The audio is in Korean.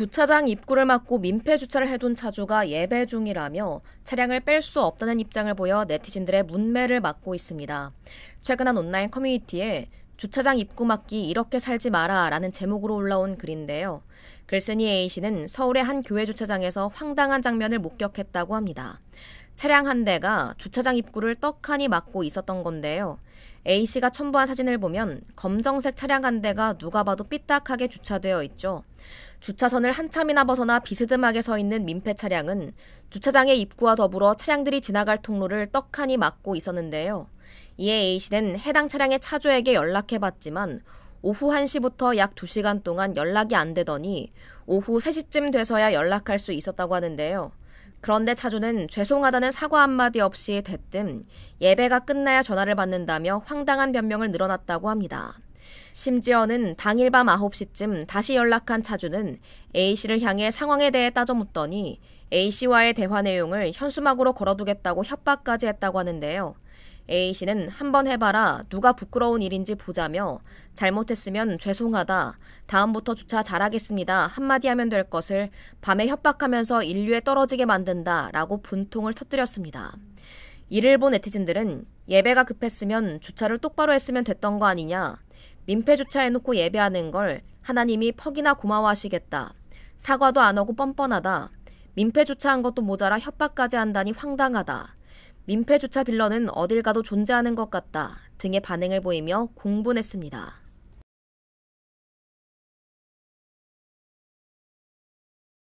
주차장 입구를 막고 민폐 주차를 해둔 차주가 예배 중이라며 차량을 뺄 수 없다는 입장을 보여 네티즌들의 문매를 막고 있습니다. 최근 한 온라인 커뮤니티에 주차장 입구 막기 이렇게 살지 마라 라는 제목으로 올라온 글인데요. 글쓴이 A씨는 서울의 한 교회 주차장에서 황당한 장면을 목격했다고 합니다. 차량 한 대가 주차장 입구를 떡하니 막고 있었던 건데요. A씨가 첨부한 사진을 보면 검정색 차량 한 대가 누가 봐도 삐딱하게 주차되어 있죠. 주차선을 한참이나 벗어나 비스듬하게 서 있는 민폐 차량은 주차장의 입구와 더불어 차량들이 지나갈 통로를 떡하니 막고 있었는데요. 이에 A씨는 해당 차량의 차주에게 연락해봤지만 오후 1시부터 약 2시간 동안 연락이 안 되더니 오후 3시쯤 돼서야 연락할 수 있었다고 하는데요. 그런데 차주는 죄송하다는 사과 한마디 없이 대뜸 예배가 끝나야 전화를 받는다며 황당한 변명을 늘어놨다고 합니다. 심지어는 당일 밤 9시쯤 다시 연락한 차주는 A씨를 향해 상황에 대해 따져 묻더니 A씨와의 대화 내용을 현수막으로 걸어두겠다고 협박까지 했다고 하는데요. A씨는 한번 해봐라 누가 부끄러운 일인지 보자며 잘못했으면 죄송하다 다음부터 주차 잘하겠습니다 한마디 하면 될 것을 밤에 협박하면서 인류에 떨어지게 만든다 라고 분통을 터뜨렸습니다. 이를 본 네티즌들은 예배가 급했으면 주차를 똑바로 했으면 됐던 거 아니냐 민폐 주차해놓고 예배하는 걸 하나님이 퍽이나 고마워하시겠다 사과도 안 하고 뻔뻔하다 민폐 주차한 것도 모자라 협박까지 한다니 황당하다. 민폐주차 빌런은 어딜 가도 존재하는 것 같다 등의 반응을 보이며 공분했습니다.